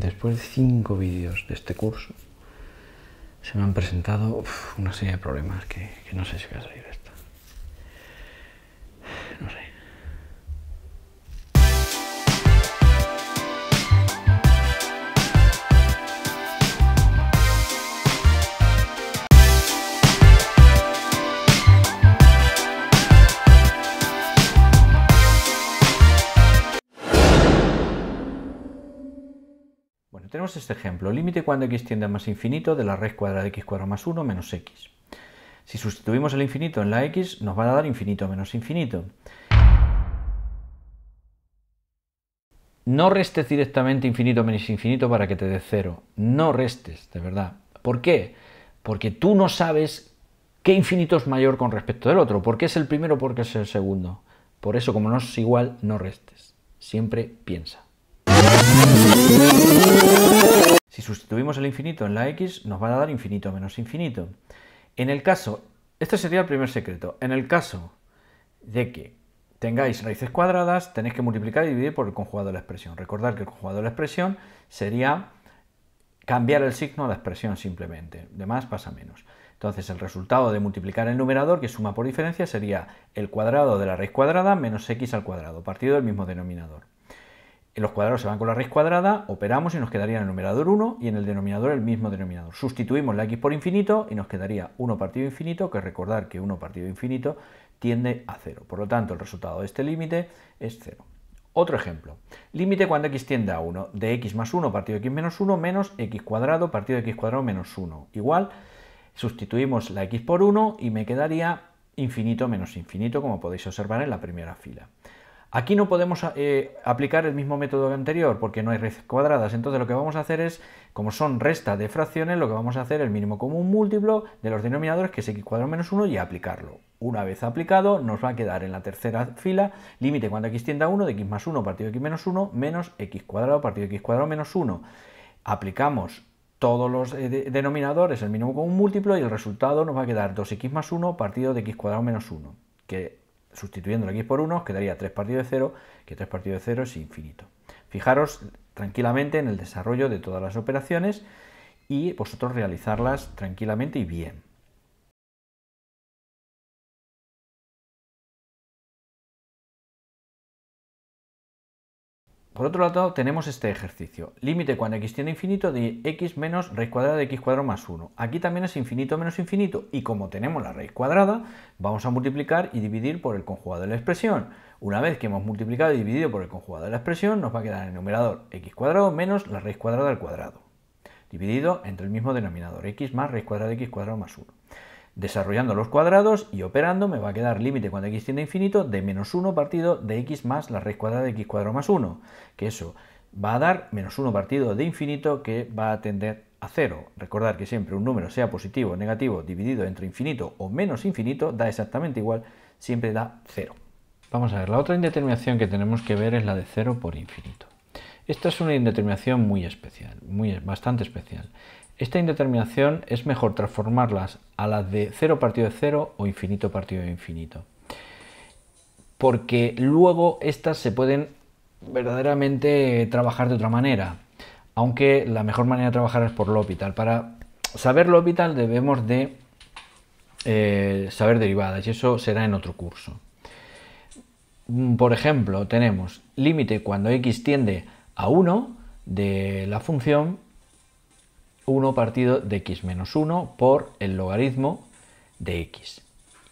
después de cinco vídeos de este curso, se me han presentado una serie de problemas que, no sé si voy a salir esto. Tenemos este ejemplo, límite cuando x tiende a más infinito de la raíz cuadrada de x cuadrado más 1 menos x. Si sustituimos el infinito en la x, nos va a dar infinito menos infinito. No restes directamente infinito menos infinito para que te dé cero. No restes, de verdad. ¿Por qué? Porque tú no sabes qué infinito es mayor con respecto del otro. ¿Por qué es el primero? Porque es el segundo. Por eso, como no es igual, no restes. Siempre piensa. Si sustituimos el infinito en la x, nos va a dar infinito menos infinito. En el caso, este sería el primer secreto, en el caso de que tengáis raíces cuadradas, tenéis que multiplicar y dividir por el conjugado de la expresión. Recordad que el conjugado de la expresión sería cambiar el signo de la expresión simplemente, de más pasa menos. Entonces el resultado de multiplicar el numerador, que suma por diferencia, sería el cuadrado de la raíz cuadrada menos x al cuadrado, partido del mismo denominador. En los cuadrados se van con la raíz cuadrada, operamos y nos quedaría en el numerador 1 y en el denominador el mismo denominador. Sustituimos la x por infinito y nos quedaría 1 partido infinito, que recordar que 1 partido infinito tiende a 0. Por lo tanto, el resultado de este límite es 0. Otro ejemplo. Límite cuando x tiende a 1 de x más 1 partido de x menos 1 menos x cuadrado partido de x cuadrado menos 1. Igual, sustituimos la x por 1 y me quedaría infinito menos infinito, como podéis observar en la primera fila. Aquí no podemos eh, aplicar el mismo método anterior porque no hay raíces cuadradas. Entonces lo que vamos a hacer es, como son resta de fracciones, lo que vamos a hacer es el mínimo común múltiplo de los denominadores que es x cuadrado menos 1 y aplicarlo. Una vez aplicado nos va a quedar en la tercera fila límite cuando x tienda a 1 de x más 1 partido de x menos 1 menos x cuadrado partido de x cuadrado menos 1. Aplicamos todos los eh, denominadores, el mínimo común múltiplo y el resultado nos va a quedar 2x más 1 partido de x cuadrado menos 1, que sustituyéndolo aquí por 1, quedaría 3 partido de 0, que 3 partido de 0 es infinito. Fijaros tranquilamente en el desarrollo de todas las operaciones y vosotros realizarlas tranquilamente y bien. Por otro lado, tenemos este ejercicio, límite cuando x tiene infinito de x menos raíz cuadrada de x cuadrado más 1. Aquí también es infinito menos infinito y como tenemos la raíz cuadrada, vamos a multiplicar y dividir por el conjugado de la expresión. Una vez que hemos multiplicado y dividido por el conjugado de la expresión, nos va a quedar en el numerador x cuadrado menos la raíz cuadrada al cuadrado, dividido entre el mismo denominador, x más raíz cuadrada de x cuadrado más 1. Desarrollando los cuadrados y operando me va a quedar límite cuando x tiende a infinito de menos 1 partido de x más la raíz cuadrada de x cuadrado más 1, que eso va a dar menos 1 partido de infinito que va a tender a 0. Recordar que siempre un número sea positivo o negativo dividido entre infinito o menos infinito da exactamente igual, siempre da 0. Vamos a ver, la otra indeterminación que tenemos que ver es la de 0 por infinito. Esta es una indeterminación muy especial, muy, bastante especial. Esta indeterminación es mejor transformarlas a las de 0 partido de 0 o infinito partido de infinito. Porque luego estas se pueden verdaderamente trabajar de otra manera. Aunque la mejor manera de trabajar es por l'hôpital Para saber l'hôpital debemos de eh, saber derivadas y eso será en otro curso. Mm, por ejemplo, tenemos límite cuando x tiende a 1 de la función 1 partido de x menos 1 por el logaritmo de x.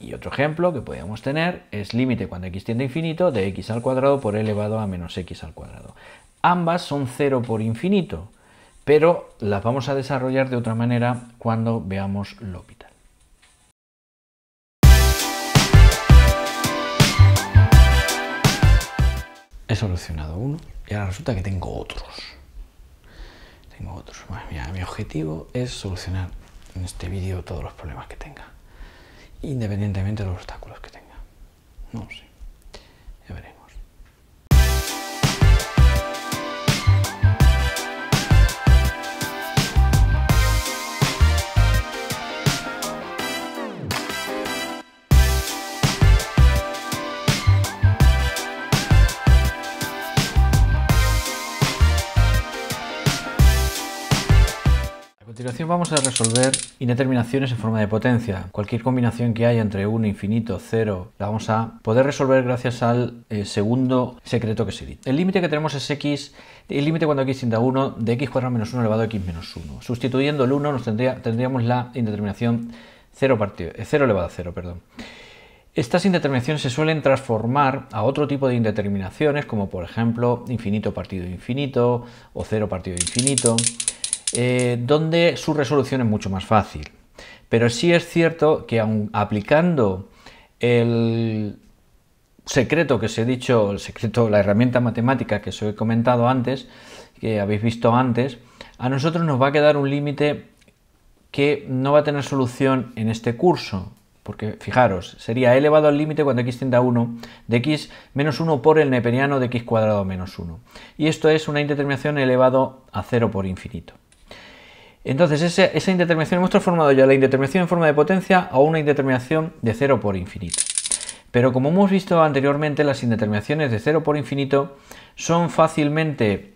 Y otro ejemplo que podríamos tener es límite cuando x tiende a infinito de x al cuadrado por elevado a menos x al cuadrado. Ambas son 0 por infinito, pero las vamos a desarrollar de otra manera cuando veamos L'Hopital. He solucionado uno y ahora resulta que tengo otros mi objetivo es solucionar en este vídeo todos los problemas que tenga, independientemente de los obstáculos que tenga. No sé. vamos a resolver indeterminaciones en forma de potencia. Cualquier combinación que haya entre 1, infinito, 0, la vamos a poder resolver gracias al eh, segundo secreto que se dice. El límite que tenemos es x, el límite cuando x tiende 1 de x cuadrado menos 1 elevado a x menos 1. Sustituyendo el 1 nos tendría, tendríamos la indeterminación 0, partido, 0 eh, elevado a 0. Perdón. Estas indeterminaciones se suelen transformar a otro tipo de indeterminaciones como por ejemplo infinito partido infinito o 0 partido infinito. Eh, donde su resolución es mucho más fácil. Pero sí es cierto que aun aplicando el secreto que os he dicho, el secreto, la herramienta matemática que os he comentado antes, que habéis visto antes, a nosotros nos va a quedar un límite que no va a tener solución en este curso. Porque fijaros, sería elevado al límite cuando x tiende a 1 de x menos 1 por el neperiano de x cuadrado menos 1. Y esto es una indeterminación elevado a 0 por infinito. Entonces, esa, indeterminación hemos transformado ya la indeterminación en forma de potencia a una indeterminación de 0 por infinito. Pero como hemos visto anteriormente, las indeterminaciones de 0 por infinito son fácilmente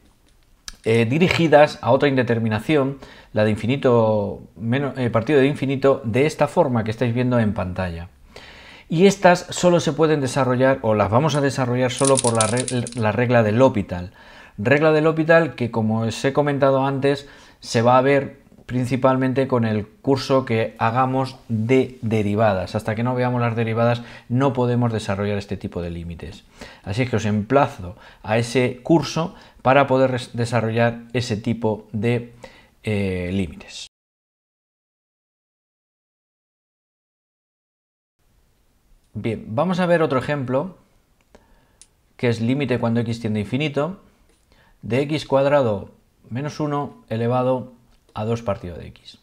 eh, dirigidas a otra indeterminación, la de infinito menos, eh, partido de infinito, de esta forma que estáis viendo en pantalla. Y estas solo se pueden desarrollar, o las vamos a desarrollar solo por la regla, regla del L'Hopital. Regla del L'Hopital que, como os he comentado antes, se va a ver principalmente con el curso que hagamos de derivadas. Hasta que no veamos las derivadas no podemos desarrollar este tipo de límites. Así que os emplazo a ese curso para poder desarrollar ese tipo de eh, límites. Bien, vamos a ver otro ejemplo que es límite cuando x tiende a infinito de x cuadrado menos 1 elevado a 2 partido de x.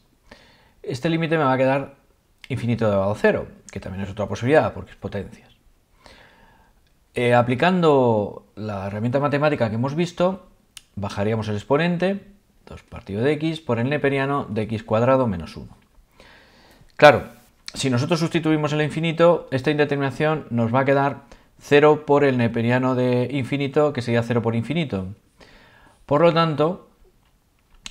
Este límite me va a quedar infinito elevado a 0, que también es otra posibilidad porque es potencias. Eh, aplicando la herramienta matemática que hemos visto, bajaríamos el exponente, 2 partido de x, por el neperiano de x cuadrado menos 1. Claro, si nosotros sustituimos el infinito, esta indeterminación nos va a quedar 0 por el neperiano de infinito, que sería 0 por infinito. Por lo tanto,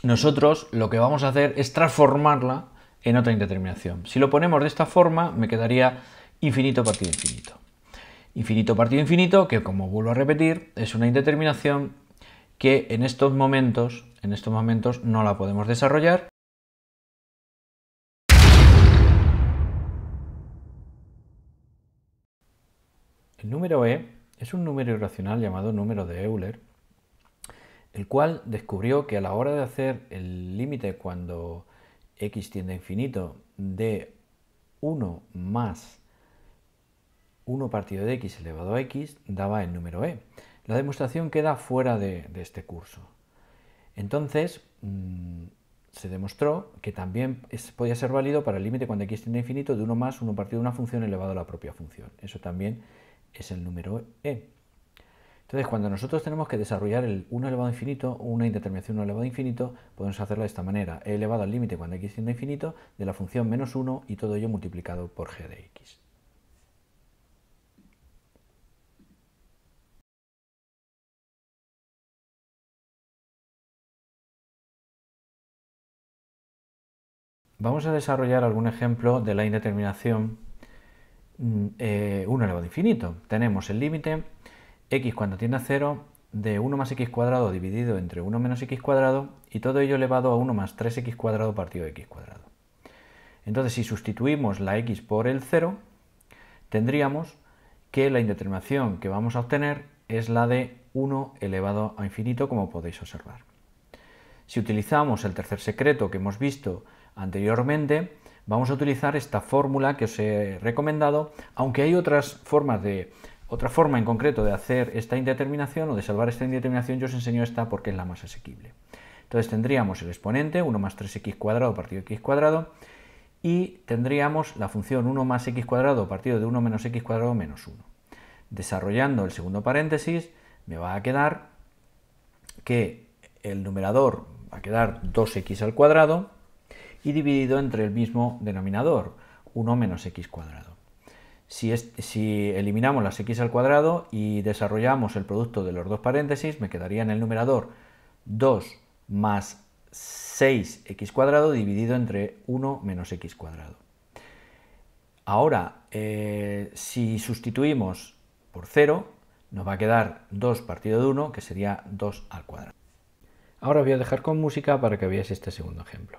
nosotros lo que vamos a hacer es transformarla en otra indeterminación. Si lo ponemos de esta forma, me quedaría infinito partido infinito. Infinito partido infinito, que como vuelvo a repetir, es una indeterminación que en estos momentos, en estos momentos no la podemos desarrollar. El número E es un número irracional llamado número de Euler, el cual descubrió que a la hora de hacer el límite cuando x tiende a infinito de 1 más 1 partido de x elevado a x daba el número e. La demostración queda fuera de, este curso. Entonces, mm, se demostró que también podía ser válido para el límite cuando x tiende a infinito de 1 más 1 partido de una función elevado a la propia función. Eso también es el número e. Entonces, cuando nosotros tenemos que desarrollar el 1 elevado a infinito, una indeterminación 1 elevado a infinito, podemos hacerlo de esta manera. E elevado al límite cuando x tiende a infinito de la función menos 1 y todo ello multiplicado por g de x. Vamos a desarrollar algún ejemplo de la indeterminación 1 mm, eh, elevado a infinito. Tenemos el límite x cuando tiende a 0 de 1 más x cuadrado dividido entre 1 menos x cuadrado y todo ello elevado a 1 más 3x cuadrado partido de x cuadrado. Entonces si sustituimos la x por el 0 tendríamos que la indeterminación que vamos a obtener es la de 1 elevado a infinito como podéis observar. Si utilizamos el tercer secreto que hemos visto anteriormente, vamos a utilizar esta fórmula que os he recomendado, aunque hay otras formas de otra forma en concreto de hacer esta indeterminación o de salvar esta indeterminación, yo os enseño esta porque es la más asequible. Entonces tendríamos el exponente 1 más 3x cuadrado partido de x cuadrado y tendríamos la función 1 más x cuadrado partido de 1 menos x cuadrado menos 1. Desarrollando el segundo paréntesis me va a quedar que el numerador va a quedar 2x al cuadrado y dividido entre el mismo denominador, 1 menos x cuadrado. Si, eliminamos las x al cuadrado y desarrollamos el producto de los dos paréntesis, me quedaría en el numerador 2 más 6x cuadrado dividido entre 1 menos x cuadrado. Ahora, eh, si sustituimos por 0, nos va a quedar 2 partido de 1, que sería 2 al cuadrado. Ahora os voy a dejar con música para que veáis este segundo ejemplo.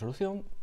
solución